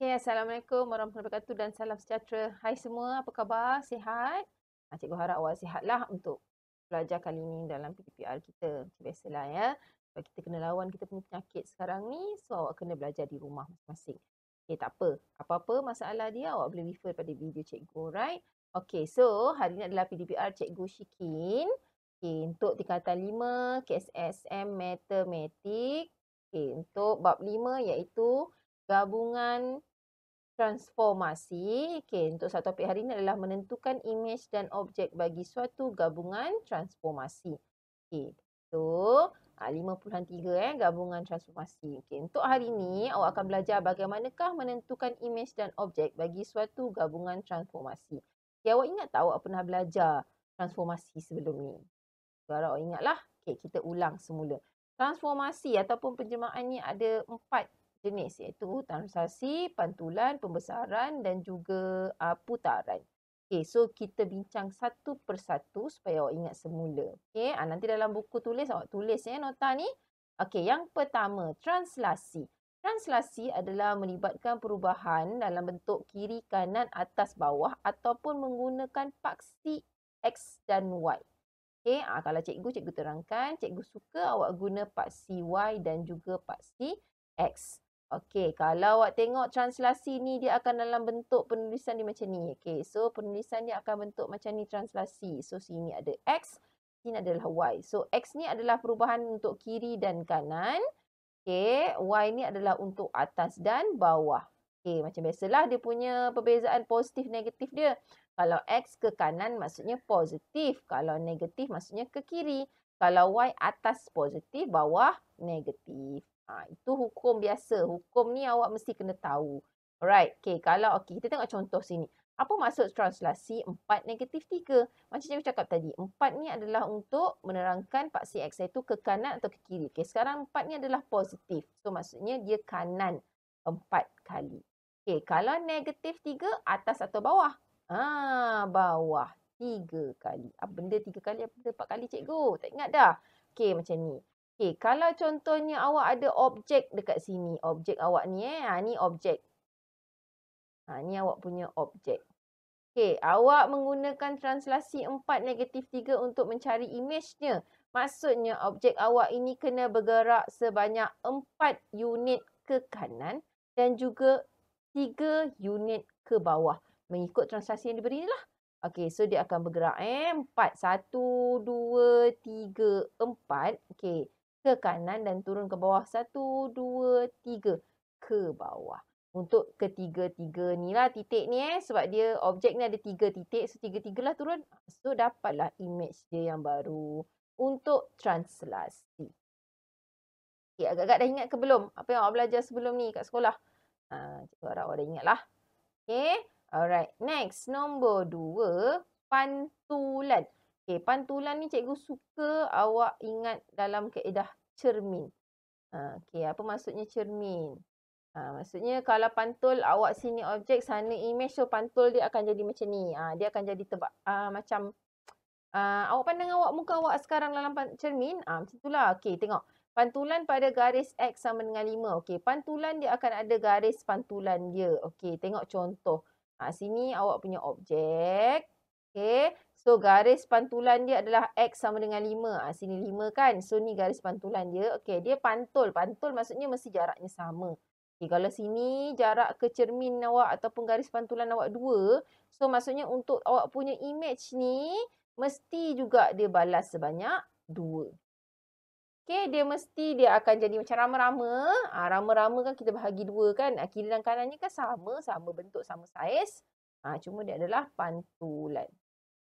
Hey, Assalamualaikum warahmatullahi wabarakatuh dan salam sejahtera. Hai semua, apa khabar? Sihat? Ah, cikgu harap awak sihatlah untuk belajar kali ini dalam PPR kita. Macam biasalah ya. Sebab kita kena lawan kita punya penyakit sekarang ni, so awak kena belajar di rumah masing-masing. Okay, tak apa. Apa-apa masalah dia, awak boleh refer pada video cikgu, right? Okay, so hari ini adalah PDPR Cikgu Shikin. Okay, untuk tingkatan 5, KSSM Matematik. Okay, untuk bab 5 iaitu gabungan transformasi. Okey, untuk satu topik hari ini adalah menentukan imej dan objek bagi suatu gabungan transformasi. Okey, so 53 ah, eh gabungan transformasi. Okey, untuk hari ini awak akan belajar bagaimanakah menentukan imej dan objek bagi suatu gabungan transformasi. Okay, awak ingat tak awak pernah belajar transformasi sebelum ni? Suara awak ingatlah. Okey, kita ulang semula. Transformasi ataupun penjemaan ni ada empat jenis iaitu transaksi, pantulan, pembesaran dan juga uh, putaran. Okay, so kita bincang satu persatu supaya awak ingat semula. Okay, uh, nanti dalam buku tulis awak tulis ya nota ni. Okay, yang pertama translasi. Translasi adalah melibatkan perubahan dalam bentuk kiri, kanan, atas, bawah ataupun menggunakan paksi X dan Y. Okay, uh, kalau cikgu, cikgu terangkan, cikgu suka awak guna paksi Y dan juga paksi X. Okey, kalau awak tengok translasi ni dia akan dalam bentuk penulisan dia macam ni. Okey, so penulisan dia akan bentuk macam ni translasi. So sini ada X, sini adalah Y. So X ni adalah perubahan untuk kiri dan kanan. Okey, Y ni adalah untuk atas dan bawah. Okey, macam biasalah dia punya perbezaan positif negatif dia. Kalau X ke kanan maksudnya positif. Kalau negatif maksudnya ke kiri. Kalau Y atas positif, bawah negatif. Ha, itu hukum biasa. Hukum ni awak mesti kena tahu. Alright, okay, kalau okay, kita tengok contoh sini. Apa maksud translasi 4 negatif 3? Macam cikgu cakap tadi, 4 ni adalah untuk menerangkan paksi X itu ke kanan atau ke kiri. Okay, sekarang 4 ni adalah positif. So, maksudnya dia kanan 4 kali. Okay, kalau negatif 3, atas atau bawah? Ha, ah, bawah 3 kali. Apa benda 3 kali, apa benda 4 kali cikgu? Tak ingat dah. Okay, macam ni. Okey, kalau contohnya awak ada objek dekat sini. Objek awak ni eh. Ha, ni objek. Ha, ni awak punya objek. Okey, awak menggunakan translasi 4 negatif 3 untuk mencari imejnya. Maksudnya objek awak ini kena bergerak sebanyak 4 unit ke kanan dan juga 3 unit ke bawah. Mengikut translasi yang diberi lah. Okey, so dia akan bergerak eh. 4, 1, 2, 3, 4. Okay ke kanan dan turun ke bawah. Satu, dua, tiga. Ke bawah. Untuk ketiga-tiga ni lah titik ni eh. Sebab dia objek ni ada tiga titik. So, tiga-tiga lah turun. So, dapatlah image dia yang baru. Untuk translasi. Okay, agak-agak dah ingat ke belum? Apa yang awak belajar sebelum ni kat sekolah? Ha, cikgu harap awak dah ingat lah. Okay. Alright. Next. Nombor dua. Pantulan. Okey pantulan ni cikgu suka awak ingat dalam keedah cermin. Uh, ha, okay, apa maksudnya cermin? Uh, maksudnya kalau pantul awak sini objek, sana image, so pantul dia akan jadi macam ni. Uh, dia akan jadi tebak, uh, macam uh, awak pandang awak muka awak sekarang dalam cermin. Uh, macam itulah. okey tengok. Pantulan pada garis X sama dengan 5. okey pantulan dia akan ada garis pantulan dia. okey tengok contoh. Uh, sini awak punya objek. okey So garis pantulan dia adalah X sama dengan 5. Ha, ah, sini 5 kan. So ni garis pantulan dia. Okay dia pantul. Pantul maksudnya mesti jaraknya sama. Okay, kalau sini jarak ke cermin awak ataupun garis pantulan awak 2. So maksudnya untuk awak punya image ni mesti juga dia balas sebanyak 2. Okay dia mesti dia akan jadi macam rama-rama. Ah, rama-rama kan kita bahagi 2 kan. Ha, kiri dan kanannya kan sama. Sama bentuk sama saiz. Ah cuma dia adalah pantulan.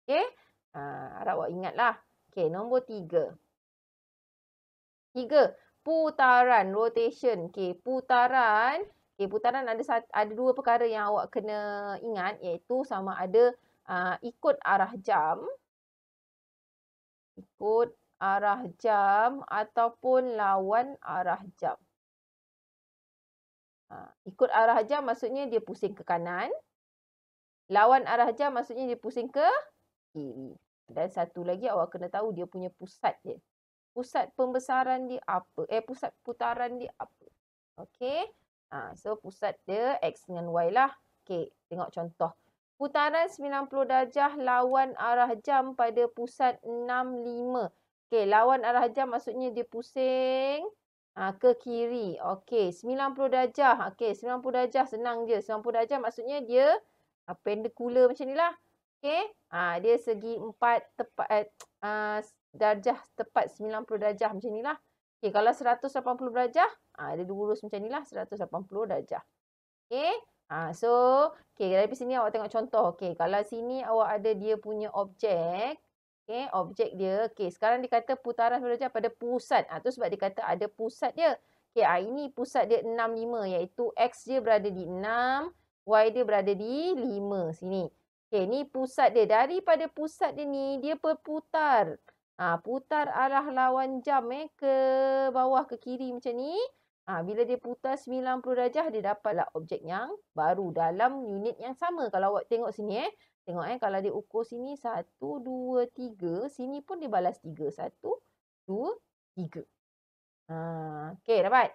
Okay. Ha, ah, harap awak ingatlah. Okay, nombor tiga. Tiga, putaran, rotation. Okay, putaran. Okay, putaran ada satu, ada dua perkara yang awak kena ingat iaitu sama ada uh, ikut arah jam. Ikut arah jam ataupun lawan arah jam. Ha, ikut arah jam maksudnya dia pusing ke kanan. Lawan arah jam maksudnya dia pusing ke diri. Dan satu lagi awak kena tahu dia punya pusat dia. Pusat pembesaran dia apa? Eh pusat putaran dia apa? okay Ha, so pusat dia X dengan Y lah. okay tengok contoh. Putaran 90 darjah lawan arah jam pada pusat 65. okay lawan arah jam maksudnya dia pusing ha, ke kiri. Okey 90 darjah. Okey 90 darjah senang je. 90 darjah maksudnya dia ha, pendekula macam ni lah. Okey. Ah dia segi empat tepat eh, ah darjah tepat 90 darjah macam nilah. Okey kalau 180 darjah ah dia lurus macam nilah 180 darjah. Okey. Ah so okey dari sini awak tengok contoh. Okey kalau sini awak ada dia punya objek Okay, objek dia. Okay, sekarang dikata putaran darjah pada pusat. Ha, tu sebab dikata ada pusat dia. Okay, ha, ah, ini pusat dia 6, 5 iaitu X dia berada di 6, Y dia berada di 5 sini. Okey, ni pusat dia. Daripada pusat dia ni, dia berputar. Ha, putar arah lawan jam eh, ke bawah, ke kiri macam ni. Ha, bila dia putar 90 darjah, dia dapatlah objek yang baru dalam unit yang sama. Kalau awak tengok sini eh. Tengok eh, kalau dia ukur sini 1, 2, 3. Sini pun dia balas 3. 1, 2, 3. Ha, Okey, dapat?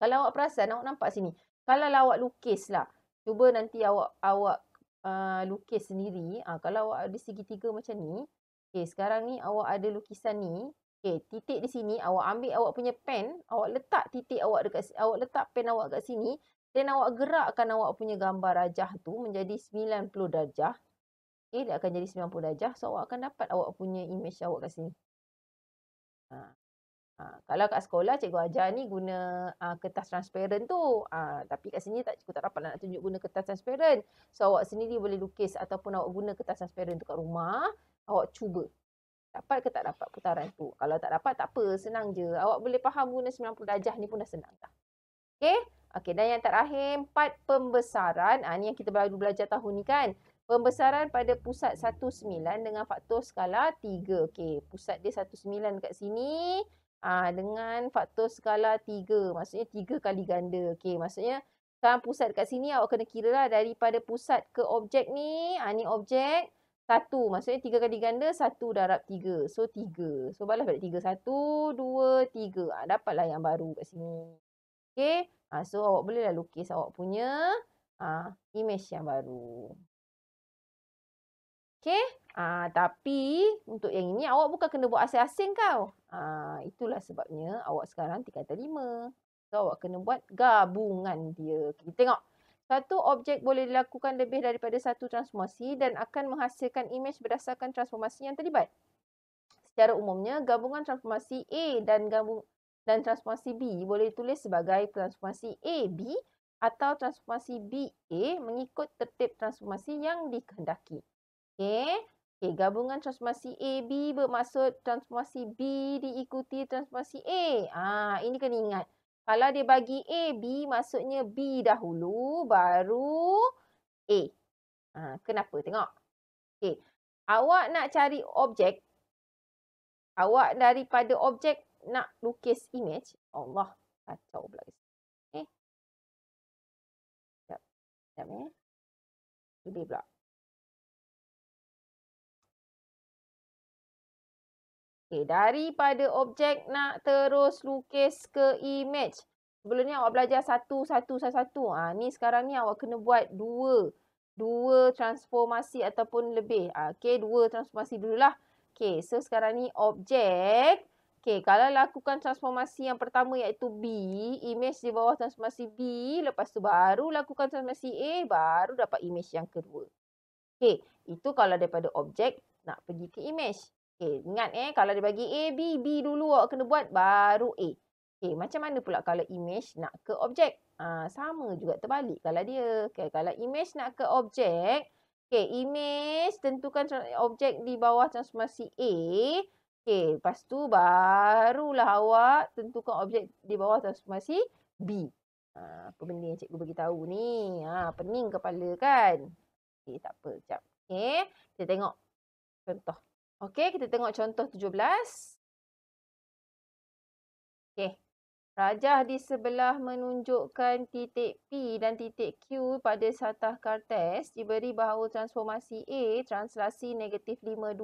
Kalau awak perasan, awak nampak sini. Kalau lah awak lukis lah. Cuba nanti awak awak Uh, lukis sendiri, uh, kalau awak ada segitiga macam ni, okay, sekarang ni awak ada lukisan ni, okay, titik di sini, awak ambil awak punya pen, awak letak titik awak dekat awak letak pen awak dekat sini, dan awak gerakkan awak punya gambar rajah tu menjadi 90 darjah. Okay, dia akan jadi 90 darjah. So, awak akan dapat awak punya image awak kat sini. Ha. Ha, kalau kat sekolah cikgu ajar ni guna ha, kertas transparent tu. Ha, tapi kat sini tak, cikgu tak dapat nak tunjuk guna kertas transparent. So awak sendiri boleh lukis ataupun awak guna kertas transparent tu kat rumah. Awak cuba. Dapat ke tak dapat putaran tu. Kalau tak dapat tak apa. Senang je. Awak boleh faham guna 90 darjah ni pun dah senang dah. Okay. Okay dan yang terakhir empat pembesaran. Ha, ni yang kita baru belajar tahun ni kan. Pembesaran pada pusat 1.9 dengan faktor skala 3. Okay pusat dia 1.9 kat sini. Ah dengan faktor skala 3 maksudnya 3 kali ganda. Okey maksudnya sekarang pusat kat sini awak kena kira lah daripada pusat ke objek ni. Ah ni objek 1 maksudnya 3 kali ganda 1 darab 3. So 3. So balas balik 3 1 2 3. Ah dapatlah yang baru kat sini. Okey. Ah so awak bolehlah lukis awak punya ah image yang baru. Okey. Ah, tapi untuk yang ini awak bukan kena buat asing-asing kau. Ah, itulah sebabnya awak sekarang tingkat lima. So awak kena buat gabungan dia. Kita tengok. Satu objek boleh dilakukan lebih daripada satu transformasi dan akan menghasilkan imej berdasarkan transformasi yang terlibat. Secara umumnya, gabungan transformasi A dan gabung dan transformasi B boleh ditulis sebagai transformasi AB atau transformasi BA mengikut tertib transformasi yang dikehendaki. Okey, Okay, gabungan transformasi B bermaksud transformasi B diikuti transformasi A. Ah, ini kena ingat. Kalau dia bagi B maksudnya B dahulu baru A. Ah, kenapa? Tengok. Okay. Awak nak cari objek. Awak daripada objek nak lukis image. Allah. Kacau pula. Okay. Sekejap. Sekejap eh. ni. Lebih pula. Okay, daripada objek nak terus lukis ke image. Sebelum ni awak belajar satu, satu, satu, satu. Ha, ni sekarang ni awak kena buat dua. Dua transformasi ataupun lebih. Ha, okay, dua transformasi dululah. Okay, so sekarang ni objek. Okay, kalau lakukan transformasi yang pertama iaitu B. Image di bawah transformasi B. Lepas tu baru lakukan transformasi A. Baru dapat image yang kedua. Okay, itu kalau daripada objek nak pergi ke image. Okay, ingat eh, kalau dia bagi A, B, B dulu awak kena buat, baru A. Okay, macam mana pula kalau image nak ke objek? Ha, sama juga terbalik kalau dia. Okay, kalau image nak ke objek, okay, image tentukan objek di bawah transformasi A. Okay, lepas tu barulah awak tentukan objek di bawah transformasi B. Ha, apa benda yang cikgu beritahu ni? Ha, pening kepala kan? Okay, eh, tak apa, sekejap. Okay, kita tengok contoh. Okey, kita tengok contoh 17. Okey. Rajah di sebelah menunjukkan titik P dan titik Q pada satah kartes diberi bahawa transformasi A translasi negatif 52,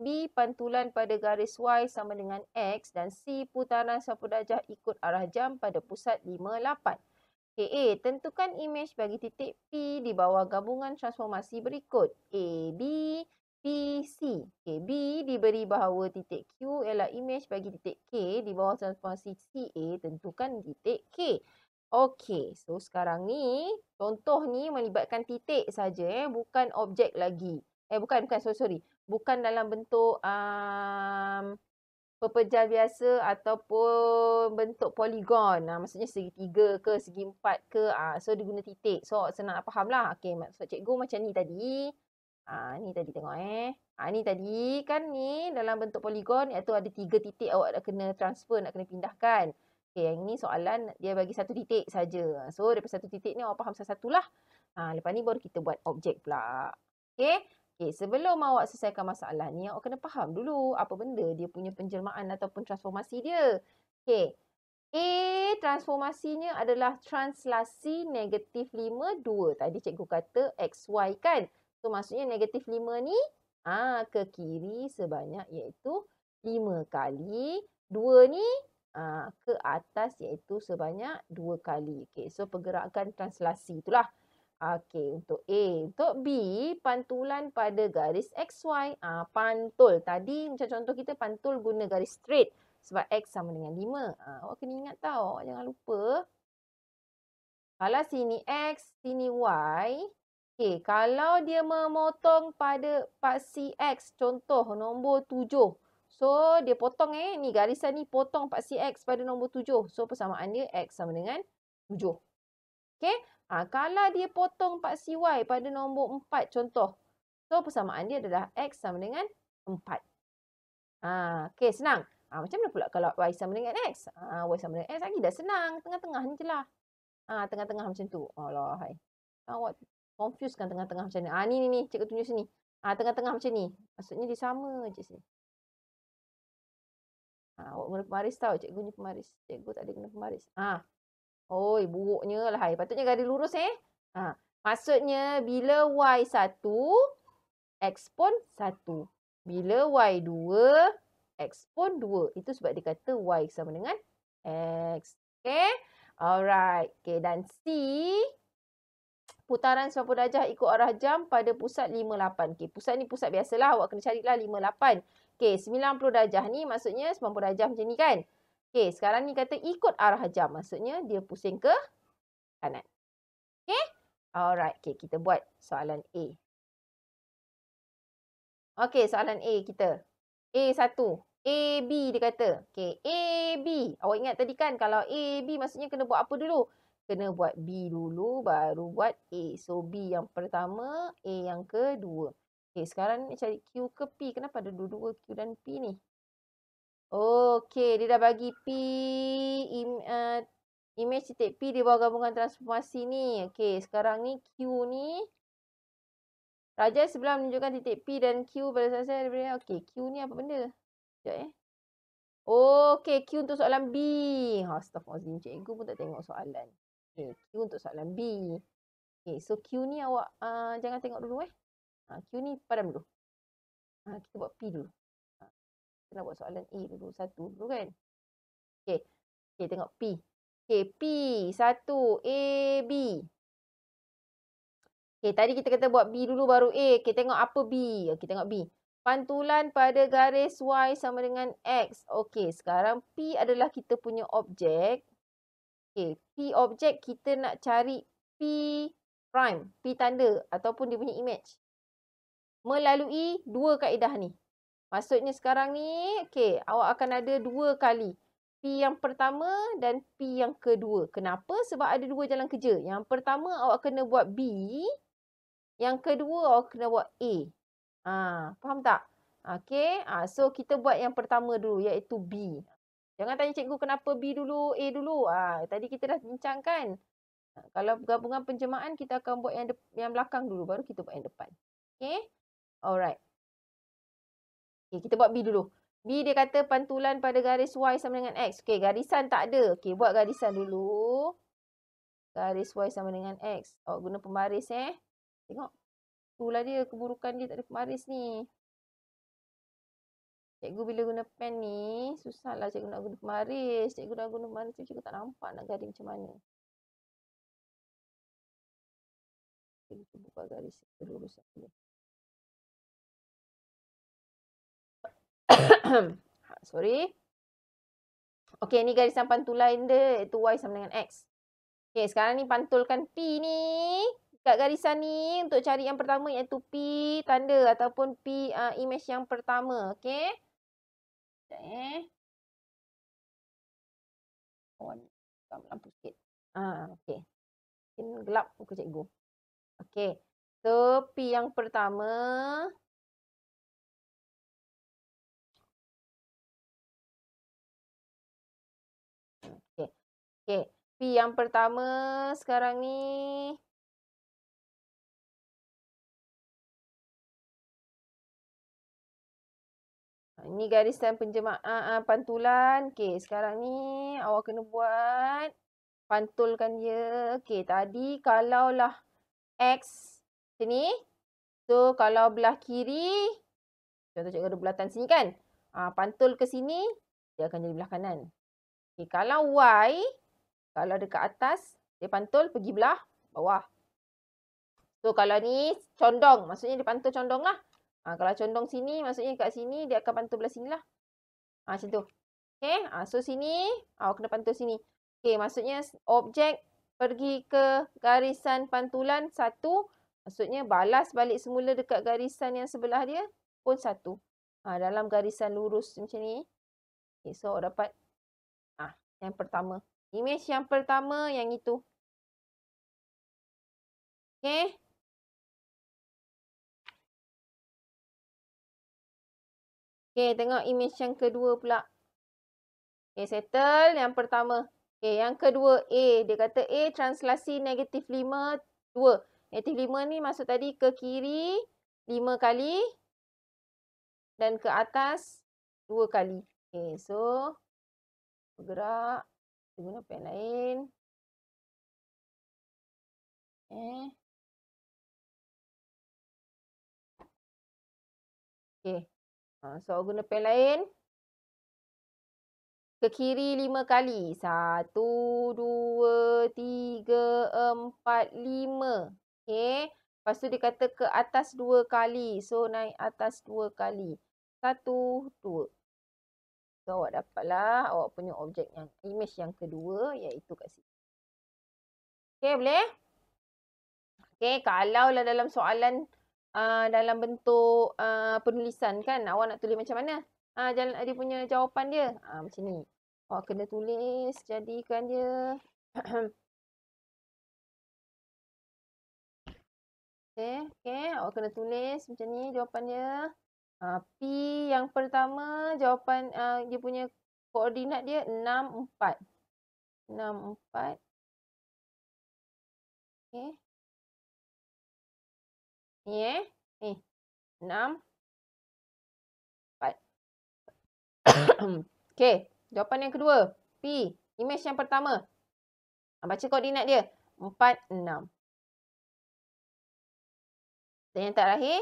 B pantulan pada garis Y sama dengan X dan C putaran sapu darjah ikut arah jam pada pusat 58. Okay, A. Tentukan imej bagi titik P di bawah gabungan transformasi berikut. A, B, BC. Okay, B diberi bahawa titik Q ialah image bagi titik K di bawah transformasi CA tentukan titik K. Okey, so sekarang ni contoh ni melibatkan titik saja eh, bukan objek lagi. Eh bukan bukan sorry sorry. Bukan dalam bentuk um, pepejal biasa ataupun bentuk poligon. Nah, maksudnya segitiga ke segi empat ke. Ha, so dia guna titik. So senang nak faham Okey, Okay, maksud cikgu macam ni tadi. Ha, ni tadi tengok eh. Ha, ni tadi kan ni dalam bentuk poligon iaitu ada tiga titik awak nak kena transfer, nak kena pindahkan. Okay, yang ni soalan dia bagi satu titik saja. So, daripada satu titik ni awak faham satu-satulah. Ha, lepas ni baru kita buat objek pula. Okay. Okay, sebelum awak selesaikan masalah ni, awak kena faham dulu apa benda dia punya penjelmaan ataupun transformasi dia. Okay. A, transformasinya adalah translasi negatif 5, 2. Tadi cikgu kata XY kan? So maksudnya negatif 5 ni ah ke kiri sebanyak iaitu 5 kali. 2 ni ah ke atas iaitu sebanyak 2 kali. Okey. So pergerakan translasi itulah. Okey, untuk A, untuk B, pantulan pada garis XY. Ah pantul. Tadi macam contoh kita pantul guna garis straight sebab X sama dengan 5. Ah awak kena ingat tau, jangan lupa. Kalau sini X, sini Y, Okey, kalau dia memotong pada paksi X, contoh nombor 7. So, dia potong eh. Ni garisan ni potong paksi X pada nombor 7. So, persamaan dia X sama dengan 7. Okey? Ha, kalau dia potong paksi Y pada nombor 4, contoh. So, persamaan dia adalah X sama dengan 4. Ha, okay, senang. Ha, macam mana pula kalau Y sama dengan X? Ha, y sama dengan X lagi dah senang. Tengah-tengah ni je lah. Ha, tengah-tengah macam tu. Alah, hai. Awak confuse kan tengah-tengah macam ni. Ah ni ni ni cikgu tunjuk sini. Ah tengah-tengah macam ni. Maksudnya dia sama je sini. Ah awak guna pemaris tau cikgu ni pemaris. Cikgu tak ada guna pemaris. Ah. Oi buruknya lah hai. Patutnya garis lurus eh. Ah maksudnya bila y 1 x pun 1. Bila y 2 x pun 2. Itu sebab dia kata y sama dengan x. Okay. Alright. Okay dan c putaran 90 darjah ikut arah jam pada pusat 58. Okey, pusat ni pusat biasalah. Awak kena carilah 58. Okey, 90 darjah ni maksudnya 90 darjah macam ni kan? Okey, sekarang ni kata ikut arah jam. Maksudnya dia pusing ke kanan. Okey? Alright. Okey, kita buat soalan A. Okey, soalan A kita. A1. A, B dia kata. Okey, A, B. Awak ingat tadi kan kalau A, B maksudnya kena buat apa dulu? kena buat B dulu baru buat A. So B yang pertama, A yang kedua. Okay, sekarang ni cari Q ke P. Kenapa ada dua-dua Q dan P ni? Okay, dia dah bagi P. Im, uh, image titik P di bawah gabungan transformasi ni. Okay, sekarang ni Q ni. Rajai sebelah menunjukkan titik P dan Q pada selesai. Okay, Q ni apa benda? Sekejap eh. Okay, Q untuk soalan B. Astaghfirullahaladzim, cikgu pun tak tengok soalan. Okay, Q untuk soalan B. Okay, so Q ni awak uh, jangan tengok dulu eh. Uh, Q ni padam dulu. Uh, kita buat P dulu. Uh, kita nak buat soalan A dulu. Satu dulu kan. Okay. Okay, tengok P. Okay, P. Satu. A, B. Okay, tadi kita kata buat B dulu baru A. Okay, tengok apa B. Okay, tengok B. Pantulan pada garis Y sama dengan X. Okay, sekarang P adalah kita punya objek. Okay, P objek kita nak cari P prime, P tanda ataupun dia punya image. Melalui dua kaedah ni. Maksudnya sekarang ni, okay, awak akan ada dua kali. P yang pertama dan P yang kedua. Kenapa? Sebab ada dua jalan kerja. Yang pertama awak kena buat B. Yang kedua awak kena buat A. Ha, faham tak? Okay, ha, ah, so kita buat yang pertama dulu iaitu B. Jangan tanya cikgu kenapa B dulu, A dulu. Ha, tadi kita dah bincangkan. Ha, ah, kalau gabungan penjemaan, kita akan buat yang yang belakang dulu. Baru kita buat yang depan. Okay? Alright. Okay, kita buat B dulu. B dia kata pantulan pada garis Y sama dengan X. Okay, garisan tak ada. Okay, buat garisan dulu. Garis Y sama dengan X. Oh, guna pemaris eh. Tengok. Itulah dia keburukan dia tak ada pembaris ni. Cikgu bila guna pen ni, susahlah cikgu nak guna pemaris. Cikgu dah guna pemaris, cikgu tak nampak nak garis macam mana. Cikgu cuba buka garis, cikgu rusak dulu. Sorry. Okay, ni garisan pantulan dia, itu Y sama dengan X. Okay, sekarang ni pantulkan P ni. Dekat garisan ni untuk cari yang pertama iaitu P tanda ataupun P uh, image yang pertama. Okay. Sekejap eh. On. Oh, lampu, lampu sikit. Ah, okey. Mungkin gelap pukul cikgu. Okey. Tepi yang pertama. Hmm, okey. Okey. P yang pertama sekarang ni Ni garisan penjemaah pantulan. Okey, sekarang ni awak kena buat pantulkan dia. Okey, tadi kalaulah X sini. So, kalau belah kiri. Contoh cikgu ada bulatan sini kan. Ha, pantul ke sini, dia akan jadi belah kanan. Okey, kalau Y. Kalau dekat atas, dia pantul pergi belah bawah. So, kalau ni condong. Maksudnya dia pantul condong lah. Ha, kalau condong sini, maksudnya kat sini dia akan pantul belah sini lah. Ha, macam tu. Okay. Ha, so sini, awak ha, kena pantul sini. Okay, maksudnya objek pergi ke garisan pantulan satu. Maksudnya balas balik semula dekat garisan yang sebelah dia pun satu. Ha, dalam garisan lurus macam ni. Okay, so awak dapat ha, yang pertama. Image yang pertama yang itu. Okay. Okay, tengok image yang kedua pula. Okay, settle. Yang pertama. Okay, yang kedua A. Dia kata A translasi negatif 5, 2. Negatif 5 ni masuk tadi ke kiri 5 kali. Dan ke atas 2 kali. Okay, so. Bergerak. Kita guna pen lain. Eh. Okay. Ha, so, guna pen lain. Ke kiri lima kali. Satu, dua, tiga, empat, lima. Okay. Lepas tu dia kata ke atas dua kali. So, naik atas dua kali. Satu, dua. So, awak dapatlah awak punya objek yang image yang kedua iaitu kat sini. Okay, boleh? Okay, kalau lah dalam soalan... Ah, dalam bentuk uh, penulisan kan awak nak tulis macam mana uh, ah, jalan dia punya jawapan dia uh, macam ni awak kena tulis jadikan dia Okay, okey awak kena tulis macam ni jawapan dia uh, p yang pertama jawapan uh, dia punya koordinat dia 6 4 6 4 Okay ni eh. Ni. 6. 4. okay. Jawapan yang kedua. P. Image yang pertama. Ah, baca koordinat dia. empat enam, Dan yang terakhir.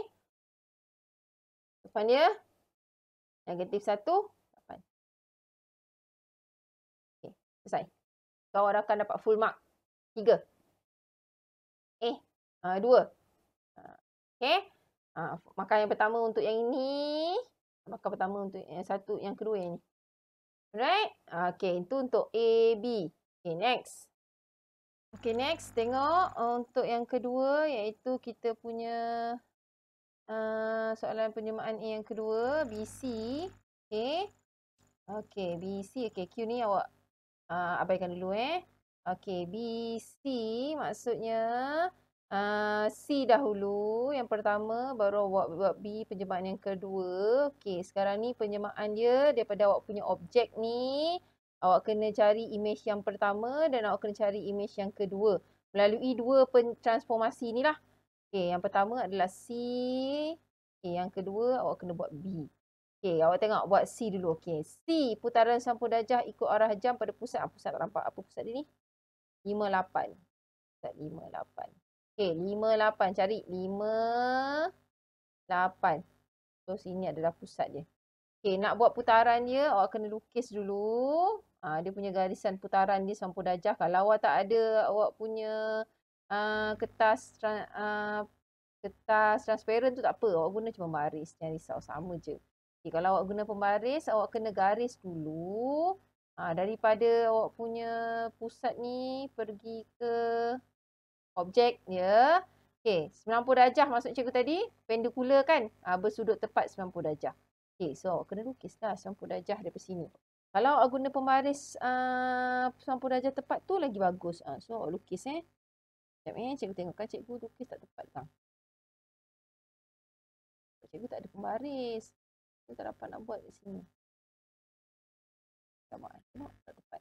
Jawapan dia. Negatif satu, 8. Selesai. Kau orang akan dapat full mark. tiga, Eh. 2. Uh, ah, Okey. Ha, makan yang pertama untuk yang ini. Makan pertama untuk yang satu, yang kedua yang ni. Alright. Ah, okey, itu untuk A, B. Okey, next. Okey, next. Tengok ah, untuk yang kedua iaitu kita punya uh, soalan penyemaan A yang kedua. B, C. Okey. Okey, B, C. Okey, Q ni awak uh, abaikan dulu eh. Okey, B, C maksudnya... Uh, C dahulu yang pertama baru awak buat B penjemaan yang kedua. Okey sekarang ni penjemaan dia daripada awak punya objek ni. Awak kena cari imej yang pertama dan awak kena cari imej yang kedua. Melalui dua transformasi ni lah. Okey yang pertama adalah C. Okey yang kedua awak kena buat B. Okey awak tengok buat C dulu. Okey C putaran sampul dajah ikut arah jam pada pusat. Ah, pusat tak nampak apa pusat dia ni? 58. Pusat 58. Okey, 5, 8. Cari 5, 8. So, sini adalah pusat dia. Okey, nak buat putaran dia, awak kena lukis dulu. Ha, dia punya garisan putaran dia sampul dajah. Kalau awak tak ada, awak punya uh, kertas uh, kertas transparent tu tak apa. Awak guna cuma baris. Jangan risau, sama je. Okey, kalau awak guna pembaris, awak kena garis dulu. Ha, daripada awak punya pusat ni pergi ke objek ya. Okey, 90 darjah maksud cikgu tadi, pendukula kan uh, bersudut tepat 90 darjah. Okey, so kena lukislah 90 darjah daripada sini. Kalau awak guna pembaris ah, uh, 90 darjah tepat tu lagi bagus. Uh, so awak lukis eh. Sekejap eh, cikgu tengokkan cikgu lukis tak tepat kan. Cikgu tak ada pembaris. Cikgu tak dapat nak buat kat sini. Tak maaf, tak tepat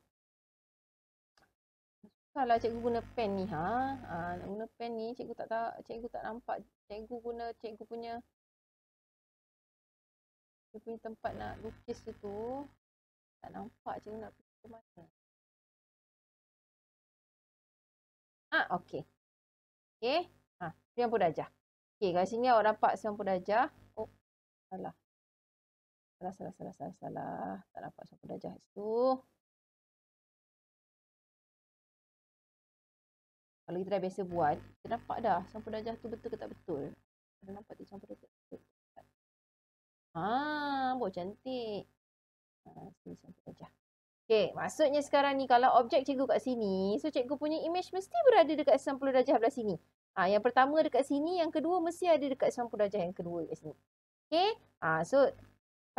salah cikgu guna pen ni ha, ha nak guna pen ni cikgu tak tahu cikgu tak nampak cikgu guna cikgu punya cikgu punya tempat nak lukis tu tak nampak cikgu nak pergi ke mana ah okey okey ha siap pun dah okey kat sini awak dapat siap dah oh salah salah salah salah salah tak dapat siap dah situ Kalau kita dah biasa buat, kita nampak dah campur darjah tu betul ke tak betul. Kita nampak tu campur darjah tu Haa, ah, buat cantik. Haa, ah, sini campur darjah. Okay, maksudnya sekarang ni kalau objek cikgu kat sini, so cikgu punya image mesti berada dekat 90 darjah belah sini. Ha, yang pertama dekat sini, yang kedua mesti ada dekat 90 darjah yang kedua dekat sini. Okay, ha, so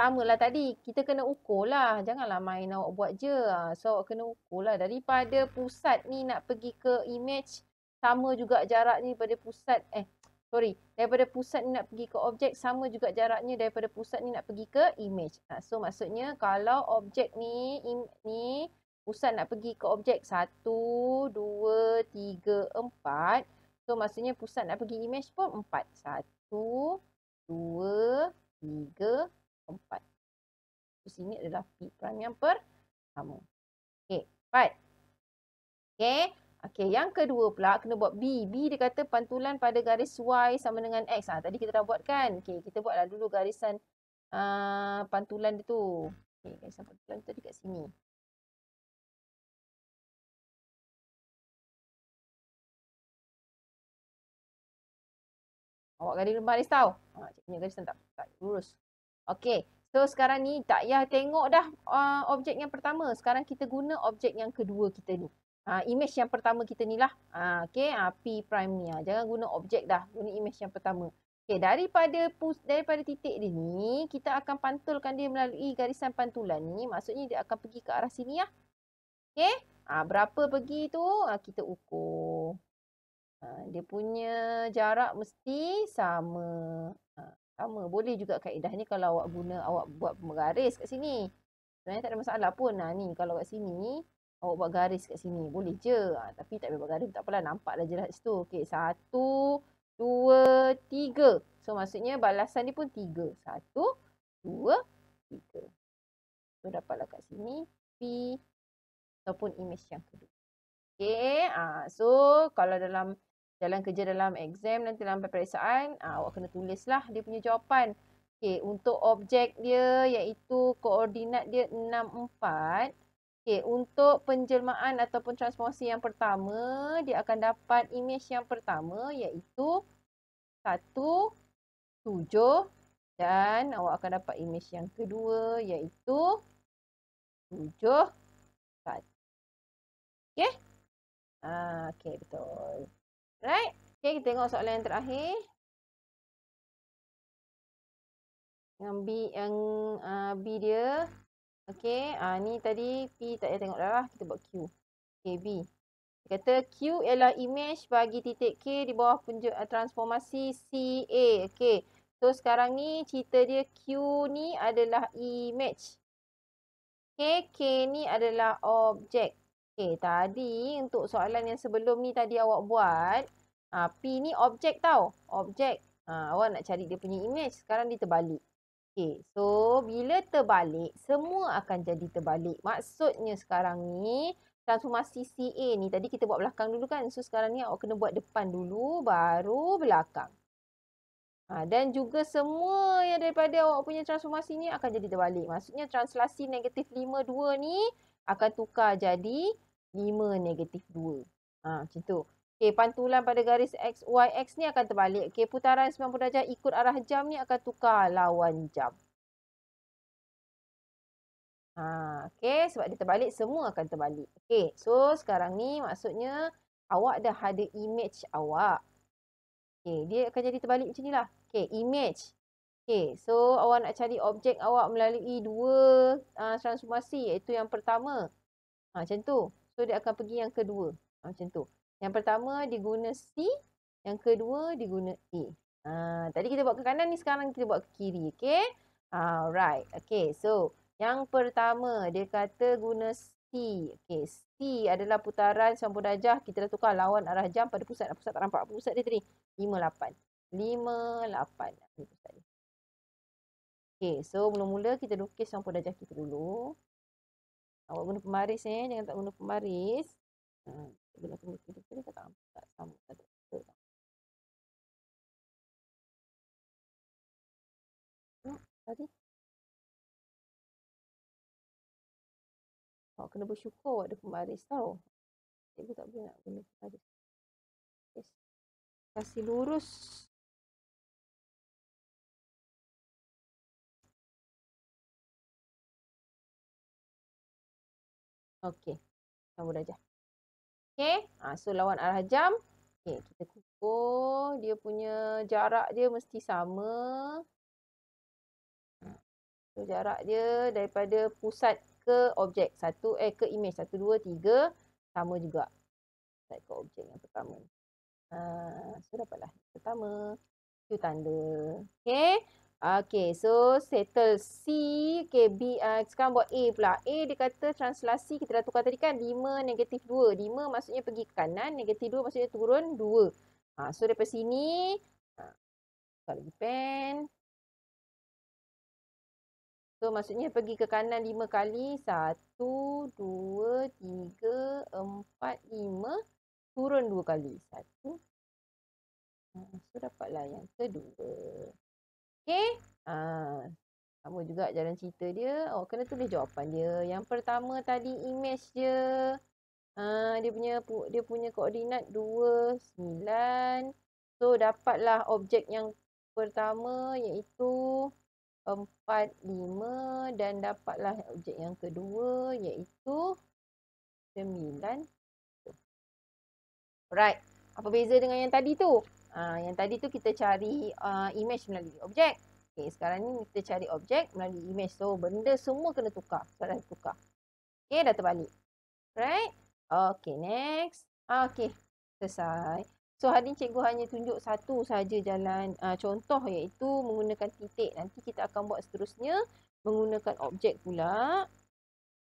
sama lah tadi. Kita kena ukur lah. Janganlah main awak buat je. Ah, so awak kena ukur lah. Daripada pusat ni nak pergi ke image. Sama juga jaraknya daripada pusat. Eh sorry. Daripada pusat ni nak pergi ke objek. Sama juga jaraknya daripada pusat ni nak pergi ke image. Ah, so maksudnya kalau objek ni. ni pusat nak pergi ke objek. Satu, dua, tiga, empat. So maksudnya pusat nak pergi image pun empat. Satu, dua, tiga, keempat. di sini adalah P prime yang pertama. Okay, empat. Okay, okay yang kedua pula kena buat B. B dia kata pantulan pada garis Y sama dengan X. Ha, tadi kita dah buat kan? Okay, kita buatlah dulu garisan uh, pantulan dia tu. Okay, garisan pantulan tu dekat sini. Awak gali lembaris tau. Ha, ah, cik punya tak, tak lurus. Okey. So sekarang ni tak payah tengok dah uh, objek yang pertama. Sekarang kita guna objek yang kedua kita ni. Ha, image yang pertama kita ni lah. Ha, okay, ha, P prime ni. Ha. Jangan guna objek dah. Guna image yang pertama. Okay, daripada pus daripada titik dia ni, kita akan pantulkan dia melalui garisan pantulan ni. Maksudnya dia akan pergi ke arah sini lah. Okay, ha, berapa pergi tu ha, kita ukur. Ha, dia punya jarak mesti sama. Ha, sama. Boleh juga kaedah ni kalau awak guna, awak buat garis kat sini. Sebenarnya tak ada masalah pun lah ni. Kalau kat sini, awak buat garis kat sini. Boleh je. Ha, tapi tak boleh buat garis, tak apalah. Nampaklah jelas kat situ. Okay, satu, dua, tiga. So, maksudnya balasan ni pun tiga. Satu, dua, tiga. So, dapatlah kat sini. P ataupun image yang kedua. Okay, ha, so kalau dalam jalan kerja dalam exam nanti dalam peperiksaan uh, awak kena tulislah dia punya jawapan. Okey, untuk objek dia iaitu koordinat dia 6 4. Okay, untuk penjelmaan ataupun transformasi yang pertama, dia akan dapat imej yang pertama iaitu 1 7 dan awak akan dapat imej yang kedua iaitu 7 4. Okay, Ah, okey betul. Right? Okay, kita tengok soalan yang terakhir. Yang B, yang uh, B dia. Okay, uh, ni tadi P tak payah tengok dah lah. Kita buat Q. Okay, B. Dia kata Q ialah image bagi titik K di bawah ah, transformasi C A, Okay. So, sekarang ni cerita dia Q ni adalah image. K K ni adalah objek. Okay, tadi untuk soalan yang sebelum ni tadi awak buat, uh, ah, P ni objek tau. Objek. Uh, awak nak cari dia punya image. Sekarang dia terbalik. Okay, so bila terbalik, semua akan jadi terbalik. Maksudnya sekarang ni, transformasi CA ni tadi kita buat belakang dulu kan. So sekarang ni awak kena buat depan dulu, baru belakang. Ha, dan juga semua yang daripada awak punya transformasi ni akan jadi terbalik. Maksudnya translasi negatif 5, 2 ni akan tukar jadi 5 negatif 2. Ha, macam tu. Okay, pantulan pada garis X, Y, X ni akan terbalik. Okay, putaran 90 darjah ikut arah jam ni akan tukar lawan jam. Ha, okay, sebab dia terbalik, semua akan terbalik. Okay, so sekarang ni maksudnya awak dah ada image awak. Okay, dia akan jadi terbalik macam ni lah. Okay, image. Okay, so awak nak cari objek awak melalui dua uh, transformasi iaitu yang pertama. Ha, macam tu. So dia akan pergi yang kedua. Ha, macam tu. Yang pertama dia guna C. Yang kedua dia guna A. Ha, tadi kita buat ke kanan ni sekarang kita buat ke kiri. Okay. Alright. Okay, so yang pertama dia kata guna C. Okay, C adalah putaran sampul darjah. Kita dah tukar lawan arah jam pada pusat. Pusat tak nampak. Pusat dia tadi. 58. 58. 58. Okay, so mula-mula kita lukis rompok dajah kita dulu. Awak guna pemaris ni, eh. jangan tak guna pemaris. Ha, guna pemaris kita tak tak sama tak sama. Tak, tak, tak, tadi. Awak kena bersyukur awak ada pemaris tau. Ibu tak boleh nak guna pemaris. Yes. Kasih lurus Okey. Sama darjah. Okey. Uh, so lawan arah jam. Okey. Kita kukuh. Dia punya jarak dia mesti sama. Ha, so jarak dia daripada pusat ke objek. Satu eh ke image. Satu, dua, tiga. Sama juga. Pusat ke objek yang pertama. Uh, so dapatlah. Pertama. Q tanda. Okey. Okay, so settle C. Okay, B, uh, sekarang buat A pula. A dia kata translasi kita dah tukar tadi kan 5 negatif 2. 5 maksudnya pergi ke kanan, negatif 2 maksudnya turun 2. Uh, ha, so daripada sini, uh, ha, tukar lagi pen. So maksudnya pergi ke kanan 5 kali. 1, 2, 3, 4, 5. Turun 2 kali. 1. Uh, ha, so dapatlah yang kedua. Okay. Ha. Ah, sama juga jalan cerita dia. Oh, kena tulis jawapan dia. Yang pertama tadi imej dia. Ha, dia punya dia punya koordinat 2, 9. So, dapatlah objek yang pertama iaitu 4, 5. Dan dapatlah objek yang kedua iaitu 9. Right, Apa beza dengan yang tadi tu? Uh, yang tadi tu kita cari uh, image melalui objek. Okay, sekarang ni kita cari objek melalui image. So, benda semua kena tukar. Sekarang so, tukar. Okay, dah terbalik. Right? Okay, next. Okay, selesai. So, hari ni cikgu hanya tunjuk satu saja jalan uh, contoh iaitu menggunakan titik. Nanti kita akan buat seterusnya menggunakan objek pula.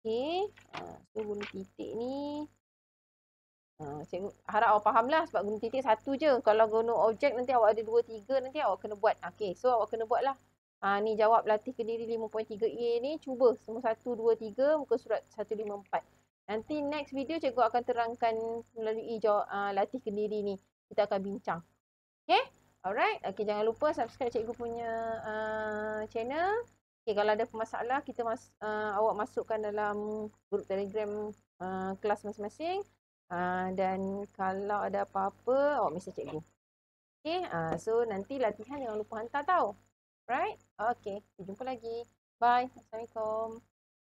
Okay, uh, so guna titik ni. Ha, cik, harap awak faham lah sebab guna titik satu je. Kalau guna objek nanti awak ada dua, tiga nanti awak kena buat. Ha, okay, so awak kena buat lah. Ha, ni jawab latih kediri 5.3A e ni cuba semua satu dua tiga muka surat 154. Nanti next video cikgu akan terangkan melalui jawab, ha, uh, latih kediri ni. Kita akan bincang. Okay? Alright. Okay jangan lupa subscribe cikgu punya uh, channel. Okay kalau ada masalah kita mas, uh, awak masukkan dalam grup telegram uh, kelas masing-masing. Uh, dan kalau ada apa-apa, awak mesej cikgu. Okay, uh, ah, so nanti latihan jangan lupa hantar tau. Right? Okay, kita jumpa lagi. Bye. Assalamualaikum.